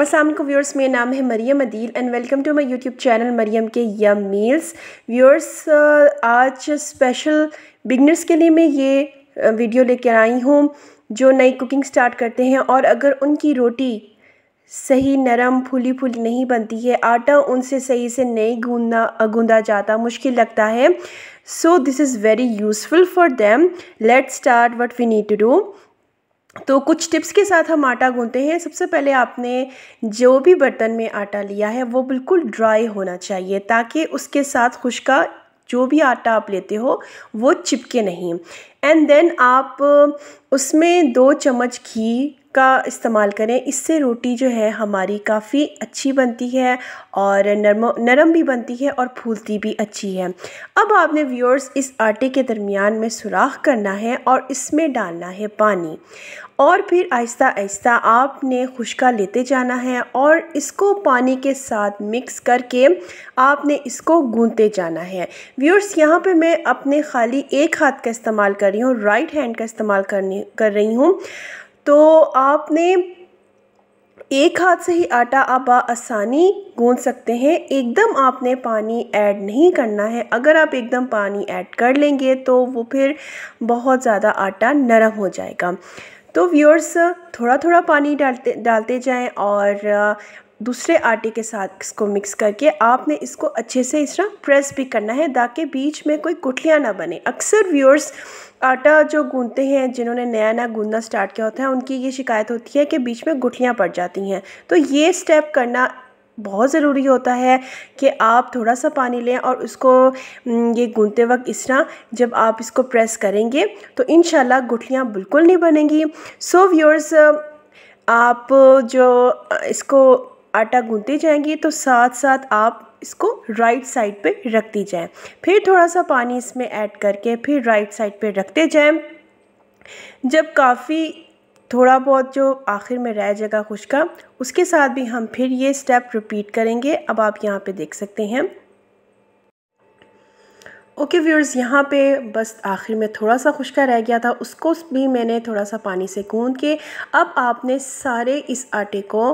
Aslam viewers मेरा नाम है Mariam Adeel and welcome to my YouTube channel Mariam के यम मील्स व्यूअर्स आज स्पेशल बिगनर्स के लिए मैं ये वीडियो लेकर आई हूँ जो नई कुकिंग स्टार्ट करते हैं और अगर उनकी रोटी सही नरम फूली फूली नहीं बनती है आटा उनसे सही से नहीं गूंदा गूंदा जाता मुश्किल लगता है so this is very useful for them let start what we need to do तो कुछ टिप्स के साथ हम आटा गूंथते हैं सबसे पहले आपने जो भी बर्तन में आटा लिया है वो बिल्कुल ड्राई होना चाहिए ताकि उसके साथ खुशका जो भी आटा आप लेते हो वो चिपके नहीं एंड देन आप उसमें दो चम्मच घी का इस्तेमाल करें इससे रोटी जो है हमारी काफ़ी अच्छी बनती है और नरम नरम भी बनती है और फूलती भी अच्छी है अब आपने व्यूअर्स इस आटे के दरमियान में सुराख करना है और इसमें डालना है पानी और फिर आहिस्ता आहिस्ता आपने खुशका लेते जाना है और इसको पानी के साथ मिक्स करके आपने इसको गूंदते जाना है व्यूअर्स यहाँ पे मैं अपने खाली एक हाथ का इस्तेमाल कर रही हूँ राइट हैंड का इस्तेमाल करने कर रही हूँ तो आपने एक हाथ से ही आटा आप आसानी गूंद सकते हैं एकदम आपने पानी ऐड नहीं करना है अगर आप एकदम पानी ऐड कर लेंगे तो वो फिर बहुत ज़्यादा आटा नरम हो जाएगा तो व्यूअर्स थोड़ा थोड़ा पानी डालते डालते जाएं और दूसरे आटे के साथ इसको मिक्स करके आपने इसको अच्छे से इस तरह प्रेस भी करना है ताकि बीच में कोई गुठलियाँ ना बने अक्सर व्यूअर्स आटा जो गूंदते हैं जिन्होंने नया नया गूंदना स्टार्ट किया होता है उनकी ये शिकायत होती है कि बीच में गुठलियाँ पड़ जाती हैं तो ये स्टेप करना बहुत ज़रूरी होता है कि आप थोड़ा सा पानी लें और उसको ये गूंदते वक्त इस तरह जब आप इसको प्रेस करेंगे तो इन गुठलियाँ बिल्कुल नहीं बनेंगी सो so, व्यूअर्स आप जो इसको आटा गूंदती जाएंगी तो साथ साथ आप इसको राइट साइड पे रखती जाए फिर थोड़ा सा पानी इसमें ऐड करके फिर राइट साइड पे रखते जाएं जब काफ़ी थोड़ा बहुत जो आखिर में रह जाएगा खुशका उसके साथ भी हम फिर ये स्टेप रिपीट करेंगे अब आप यहाँ पे देख सकते हैं ओके okay, व्यूअर्स यहाँ पे बस आखिर में थोड़ा सा खुशका रह गया था उसको भी मैंने थोड़ा सा पानी से गूंद के अब आपने सारे इस आटे को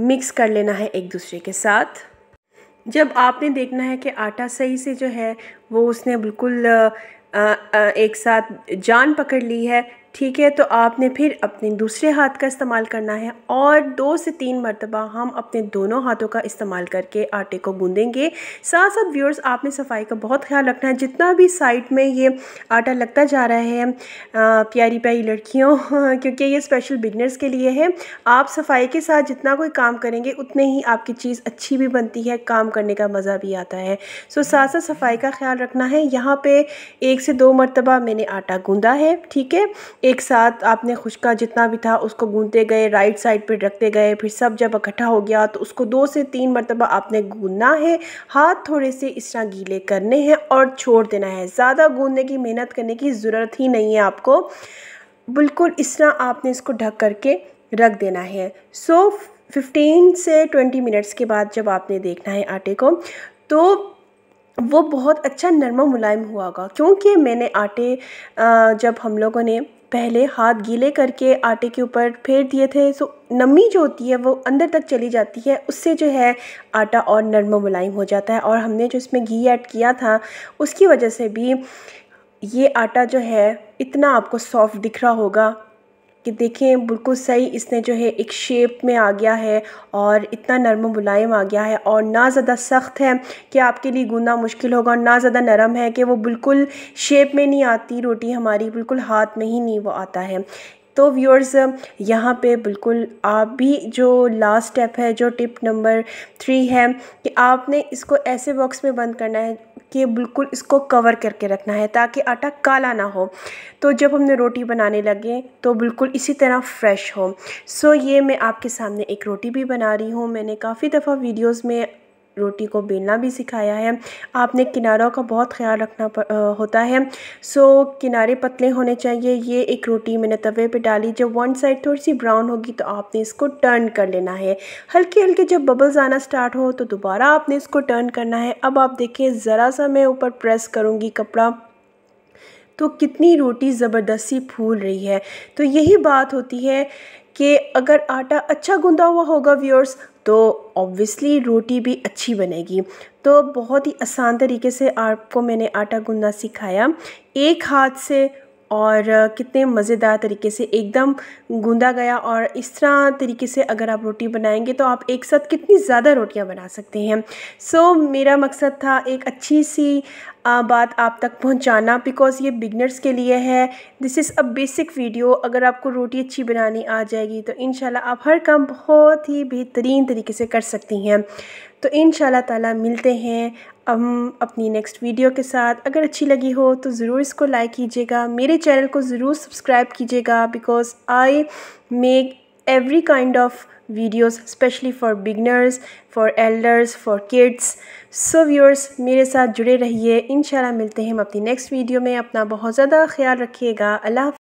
मिक्स कर लेना है एक दूसरे के साथ जब आपने देखना है कि आटा सही से जो है वो उसने बिल्कुल एक साथ जान पकड़ ली है ठीक है तो आपने फिर अपने दूसरे हाथ का इस्तेमाल करना है और दो से तीन मरतबा हम अपने दोनों हाथों का इस्तेमाल करके आटे को गूँधेंगे साथ साथ व्यूअर्स आपने सफाई का बहुत ख्याल रखना है जितना भी साइड में ये आटा लगता जा रहा है प्यारी प्यारी लड़कियों क्योंकि ये स्पेशल बिगनर्स के लिए है आप सफाई के साथ जितना कोई काम करेंगे उतने ही आपकी चीज़ अच्छी भी बनती है काम करने का मज़ा भी आता है सो साथ साथ सफाई का ख्याल रखना है यहाँ पर एक से दो मरतबा मैंने आटा गूँधा है ठीक है एक साथ आपने खुशका जितना भी था उसको गूंदते गए राइट साइड पर रखते गए फिर सब जब इकट्ठा हो गया तो उसको दो से तीन मरतबा आपने गूंदना है हाथ थोड़े से इस तरह गीले करने हैं और छोड़ देना है ज़्यादा गूंदने की मेहनत करने की ज़रूरत ही नहीं है आपको बिल्कुल इस तरह आपने इसको ढक करके रख देना है सो फिफ्टीन से ट्वेंटी मिनट्स के बाद जब आपने देखना है आटे को तो वो बहुत अच्छा नरमा मुलायम हुआ होगा क्योंकि मैंने आटे जब हम लोगों ने पहले हाथ गीले करके आटे के ऊपर फेर दिए थे सो नमी जो होती है वो अंदर तक चली जाती है उससे जो है आटा और नरम मुलायम हो जाता है और हमने जो इसमें घी ऐड किया था उसकी वजह से भी ये आटा जो है इतना आपको सॉफ्ट दिख रहा होगा कि देखें बिल्कुल सही इसने जो है एक शेप में आ गया है और इतना नरम मुलायम आ गया है और ना ज़्यादा सख्त है कि आपके लिए गूँना मुश्किल होगा और ना ज़्यादा नरम है कि वो बिल्कुल शेप में नहीं आती रोटी हमारी बिल्कुल हाथ में ही नहीं वो आता है तो व्यूअर्स यहाँ पे बिल्कुल आप भी जो लास्ट स्टेप है जो टिप नंबर थ्री है कि आपने इसको ऐसे बॉक्स में बंद करना है कि बिल्कुल इसको कवर करके रखना है ताकि आटा काला ना हो तो जब हमने रोटी बनाने लगे तो बिल्कुल इसी तरह फ्रेश हो सो ये मैं आपके सामने एक रोटी भी बना रही हूँ मैंने काफ़ी दफ़ा वीडियोज़ में रोटी को बेलना भी सिखाया है आपने किनारों का बहुत ख्याल रखना प, आ, होता है सो किनारे पतले होने चाहिए ये एक रोटी मैंने तवे पे डाली जब वन साइड थोड़ी सी ब्राउन होगी तो आपने इसको टर्न कर लेना है हल्के हल्के जब बबल्स आना स्टार्ट हो तो दोबारा आपने इसको टर्न करना है अब आप देखिए ज़रा सा मैं ऊपर प्रेस करूँगी कपड़ा तो कितनी रोटी ज़बरदस्ती फूल रही है तो यही बात होती है कि अगर आटा अच्छा गूँधा हुआ होगा व्यूअर्स तो ऑब्वियसली रोटी भी अच्छी बनेगी तो बहुत ही आसान तरीके से आपको मैंने आटा गूँधना सिखाया एक हाथ से और कितने मज़ेदार तरीके से एकदम गूँधा गया और इस तरह तरीके से अगर आप रोटी बनाएंगे तो आप एक साथ कितनी ज़्यादा रोटियां बना सकते हैं सो so, मेरा मकसद था एक अच्छी सी बात आप तक पहुंचाना बिकॉज़ ये बिगनर्स के लिए है this is a basic video अगर आपको रोटी अच्छी बनानी आ जाएगी तो इन आप हर काम बहुत ही बेहतरीन तरीके से कर सकती हैं तो इन ताला मिलते हैं हम अपनी नेक्स्ट वीडियो के साथ अगर अच्छी लगी हो तो ज़रूर इसको लाइक कीजिएगा मेरे चैनल को ज़रूर सब्सक्राइब कीजिएगा because I make every kind of videos specially for beginners for elders for kids so viewers मेरे साथ जुड़े रहिए इन मिलते हैं हम अपनी नेक्स्ट वीडियो में अपना बहुत ज़्यादा ख्याल रखिएगा अल्लाह